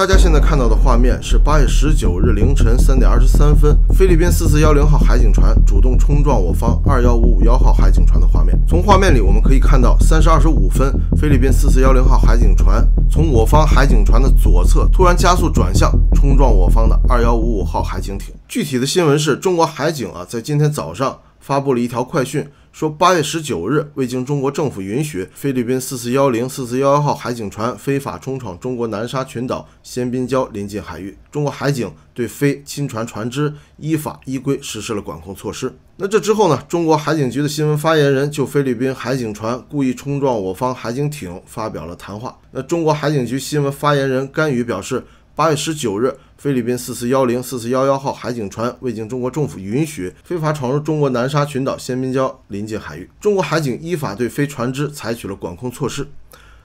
大家现在看到的画面是八月十九日凌晨三点二十三分，菲律宾四四幺零号海警船主动冲撞我方二幺五五幺号海警船的画面。从画面里我们可以看到，三时二十五分，菲律宾四四幺零号海警船从我方海警船的左侧突然加速转向，冲撞我方的二幺五五号海警艇。具体的新闻是中国海警啊，在今天早上发布了一条快讯。说八月十九日，未经中国政府允许，菲律宾四四幺零四四幺幺号海警船非法冲闯中国南沙群岛仙滨礁临近海域，中国海警对非侵船船只依法依规实施了管控措施。那这之后呢？中国海警局的新闻发言人就菲律宾海警船故意冲撞我方海警艇发表了谈话。那中国海警局新闻发言人甘宇表示。八月十九日，菲律宾4410、4411号海警船未经中国政府允许，非法闯入中国南沙群岛仙滨礁临近海域。中国海警依法对非船只采取了管控措施。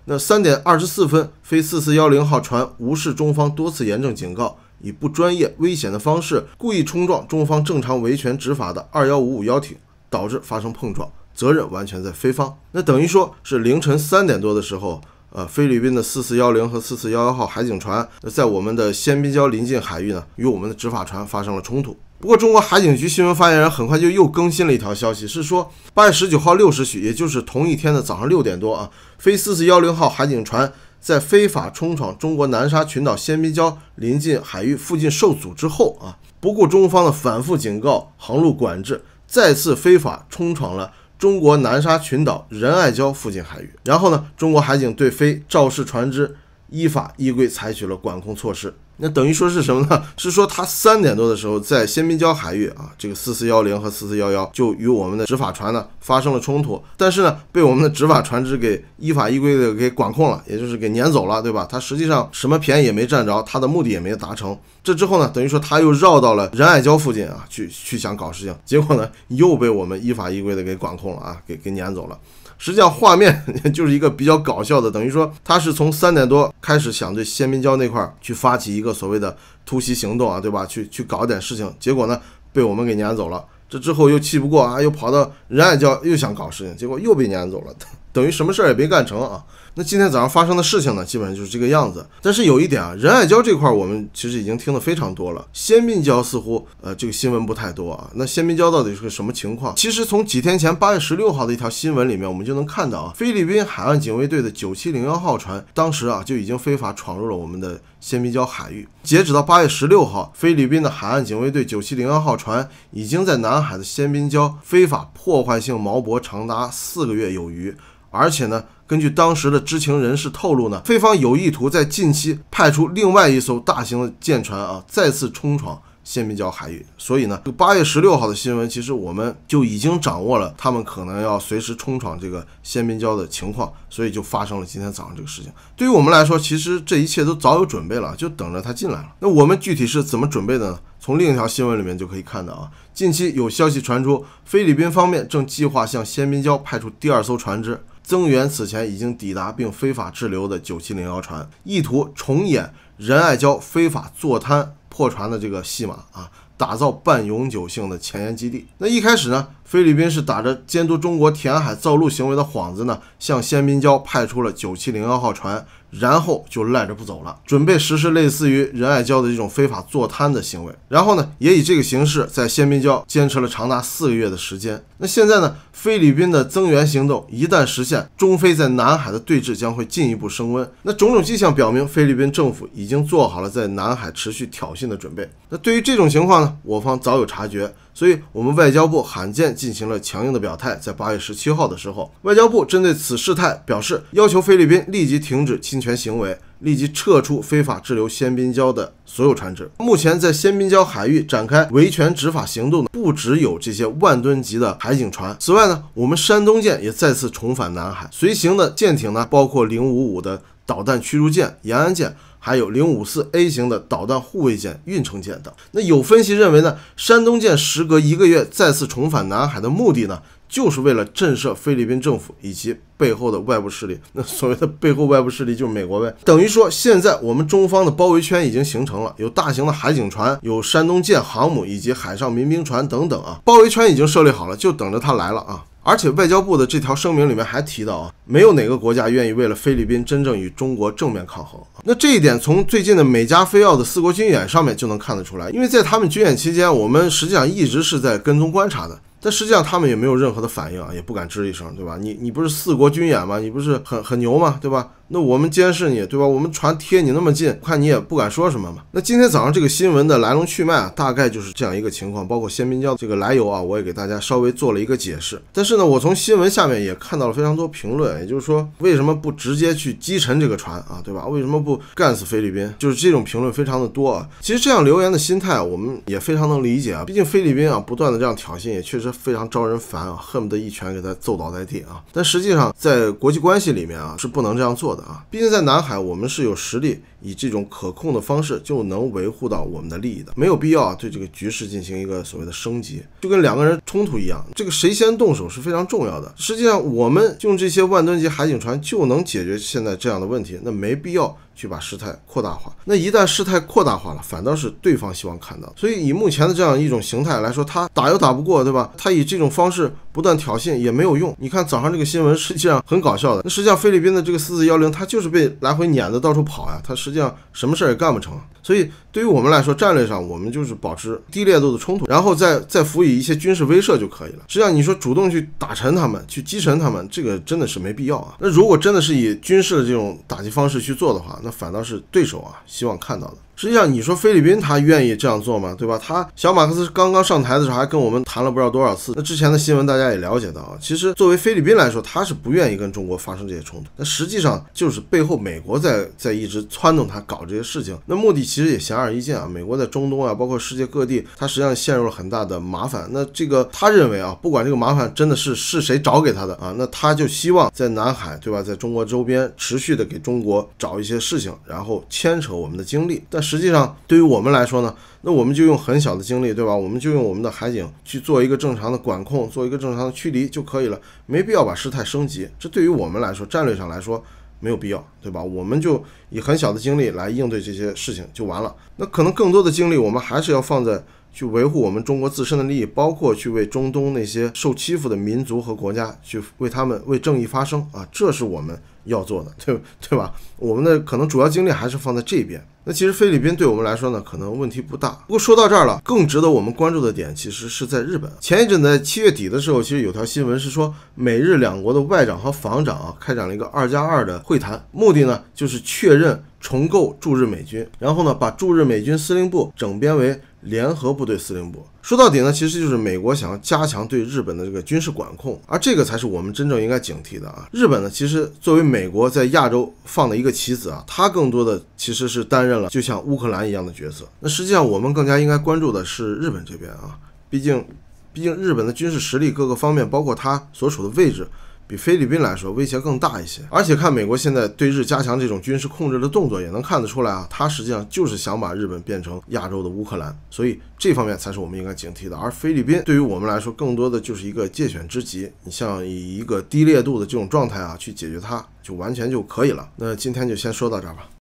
那三点二十四分，非4410号船无视中方多次严正警告，以不专业、危险的方式，故意冲撞中方正常维权执法的21551艇，导致发生碰撞，责任完全在菲方。那等于说是凌晨三点多的时候。呃，菲律宾的4410和4411号海警船在我们的仙滨礁临近海域呢，与我们的执法船发生了冲突。不过，中国海警局新闻发言人很快就又更新了一条消息，是说八月十九号六时许，也就是同一天的早上六点多啊，菲4410号海警船在非法冲闯中国南沙群岛仙滨礁临近海域附近受阻之后啊，不顾中方的反复警告、航路管制，再次非法冲闯了。中国南沙群岛仁爱礁附近海域，然后呢？中国海警对非肇事船只依法依规采取了管控措施。那等于说是什么呢？是说他三点多的时候在仙滨礁海域啊，这个四四幺零和四四幺幺就与我们的执法船呢发生了冲突，但是呢被我们的执法船只给依法依规的给管控了，也就是给撵走了，对吧？他实际上什么便宜也没占着，他的目的也没达成。这之后呢，等于说他又绕到了仁爱礁附近啊，去去想搞事情，结果呢又被我们依法依规的给管控了啊，给给撵走了。实际上，画面 就是一个比较搞笑的，等于说他是从三点多开始想对仙民礁那块去发起一个所谓的突袭行动啊，对吧？去去搞点事情，结果呢被我们给撵走了。这之后又气不过啊，又跑到仁爱礁又想搞事情，结果又被撵走了。等于什么事儿也没干成啊？那今天早上发生的事情呢，基本上就是这个样子。但是有一点啊，仁爱礁这块我们其实已经听得非常多了。仙滨礁似乎呃这个新闻不太多啊。那仙滨礁到底是个什么情况？其实从几天前八月十六号的一条新闻里面，我们就能看到啊，菲律宾海岸警卫队的九七零幺号船，当时啊就已经非法闯入了我们的仙滨礁海域。截止到八月十六号，菲律宾的海岸警卫队九七零幺号船已经在南海的仙滨礁非法破坏性锚泊长达四个月有余。而且呢，根据当时的知情人士透露呢，菲方有意图在近期派出另外一艘大型的舰船啊，再次冲闯仙宾礁海域。所以呢，八月十六号的新闻其实我们就已经掌握了他们可能要随时冲闯这个仙宾礁的情况，所以就发生了今天早上这个事情。对于我们来说，其实这一切都早有准备了，就等着他进来了。那我们具体是怎么准备的呢？从另一条新闻里面就可以看到啊，近期有消息传出，菲律宾方面正计划向仙宾礁派出第二艘船只。增援此前已经抵达并非法滞留的九七零幺船，意图重演仁爱礁非法坐滩破船的这个戏码啊，打造半永久性的前沿基地。那一开始呢，菲律宾是打着监督中国填海造陆行为的幌子呢，向仙宾礁派出了九七零幺号船。然后就赖着不走了，准备实施类似于仁爱礁的这种非法坐滩的行为。然后呢，也以这个形式在仙宾礁坚持了长达四个月的时间。那现在呢，菲律宾的增援行动一旦实现，中非在南海的对峙将会进一步升温。那种种迹象表明，菲律宾政府已经做好了在南海持续挑衅的准备。那对于这种情况呢，我方早有察觉。所以，我们外交部罕见进行了强硬的表态，在八月十七号的时候，外交部针对此事态表示，要求菲律宾立即停止侵权行为，立即撤出非法滞留仙滨礁的所有船只。目前，在仙滨礁海域展开维权执法行动的，不只有这些万吨级的海警船，此外呢，我们山东舰也再次重返南海，随行的舰艇呢，包括零五五的导弹驱逐舰、延安舰。还有零五四 A 型的导弹护卫舰、运城舰等。那有分析认为呢，山东舰时隔一个月再次重返南海的目的呢？就是为了震慑菲律宾政府以及背后的外部势力。那所谓的背后外部势力就是美国呗。等于说，现在我们中方的包围圈已经形成了，有大型的海警船，有山东舰航母，以及海上民兵船等等啊。包围圈已经设立好了，就等着他来了啊。而且外交部的这条声明里面还提到啊，没有哪个国家愿意为了菲律宾真正与中国正面抗衡。那这一点从最近的美加菲澳的四国军演上面就能看得出来，因为在他们军演期间，我们实际上一直是在跟踪观察的。但实际上，他们也没有任何的反应啊，也不敢吱一声，对吧？你你不是四国军演吗？你不是很很牛吗？对吧？那我们监视你，对吧？我们船贴你那么近，看你也不敢说什么嘛。那今天早上这个新闻的来龙去脉啊，大概就是这样一个情况，包括先兵教的这个来由啊，我也给大家稍微做了一个解释。但是呢，我从新闻下面也看到了非常多评论，也就是说，为什么不直接去击沉这个船啊，对吧？为什么不干死菲律宾？就是这种评论非常的多啊。其实这样留言的心态，我们也非常能理解啊。毕竟菲律宾啊，不断的这样挑衅，也确实非常招人烦啊，恨不得一拳给他揍倒在地啊。但实际上，在国际关系里面啊，是不能这样做。的啊，毕竟在南海，我们是有实力。以这种可控的方式就能维护到我们的利益的，没有必要啊对这个局势进行一个所谓的升级，就跟两个人冲突一样，这个谁先动手是非常重要的。实际上，我们用这些万吨级海警船就能解决现在这样的问题，那没必要去把事态扩大化。那一旦事态扩大化了，反倒是对方希望看到。所以以目前的这样一种形态来说，他打又打不过，对吧？他以这种方式不断挑衅也没有用。你看早上这个新闻，实际上很搞笑的。那实际上菲律宾的这个四四幺零，他就是被来回撵的到处跑呀，他实。际。这样什么事儿也干不成，所以对于我们来说，战略上我们就是保持低烈度的冲突，然后再再辅以一些军事威慑就可以了。实际上，你说主动去打沉他们，去击沉他们，这个真的是没必要啊。那如果真的是以军事的这种打击方式去做的话，那反倒是对手啊希望看到的。实际上，你说菲律宾他愿意这样做吗？对吧？他小马克思刚刚上台的时候，还跟我们谈了不知道多少次。那之前的新闻大家也了解到啊，其实作为菲律宾来说，他是不愿意跟中国发生这些冲突。那实际上就是背后美国在在一直撺动他搞这些事情。那目的其实也显而易见啊，美国在中东啊，包括世界各地，它实际上陷入了很大的麻烦。那这个他认为啊，不管这个麻烦真的是是谁找给他的啊，那他就希望在南海对吧，在中国周边持续的给中国找一些事情，然后牵扯我们的精力，但。实际上，对于我们来说呢，那我们就用很小的精力，对吧？我们就用我们的海警去做一个正常的管控，做一个正常的驱离就可以了，没必要把事态升级。这对于我们来说，战略上来说没有必要，对吧？我们就以很小的精力来应对这些事情就完了。那可能更多的精力，我们还是要放在去维护我们中国自身的利益，包括去为中东那些受欺负的民族和国家去为他们为正义发声啊，这是我们。要做的，对对吧？我们的可能主要精力还是放在这边。那其实菲律宾对我们来说呢，可能问题不大。不过说到这儿了，更值得我们关注的点其实是在日本。前一阵在七月底的时候，其实有条新闻是说，美日两国的外长和防长啊开展了一个二加二的会谈，目的呢就是确认重构驻日美军，然后呢把驻日美军司令部整编为联合部队司令部。说到底呢，其实就是美国想要加强对日本的这个军事管控，而这个才是我们真正应该警惕的啊！日本呢，其实作为美国在亚洲放的一个棋子啊，它更多的其实是担任了就像乌克兰一样的角色。那实际上我们更加应该关注的是日本这边啊，毕竟，毕竟日本的军事实力各个方面，包括它所处的位置。比菲律宾来说威胁更大一些，而且看美国现在对日加强这种军事控制的动作，也能看得出来啊，它实际上就是想把日本变成亚洲的乌克兰，所以这方面才是我们应该警惕的。而菲律宾对于我们来说，更多的就是一个借选之急，你像以一个低烈度的这种状态啊去解决它，就完全就可以了。那今天就先说到这儿吧。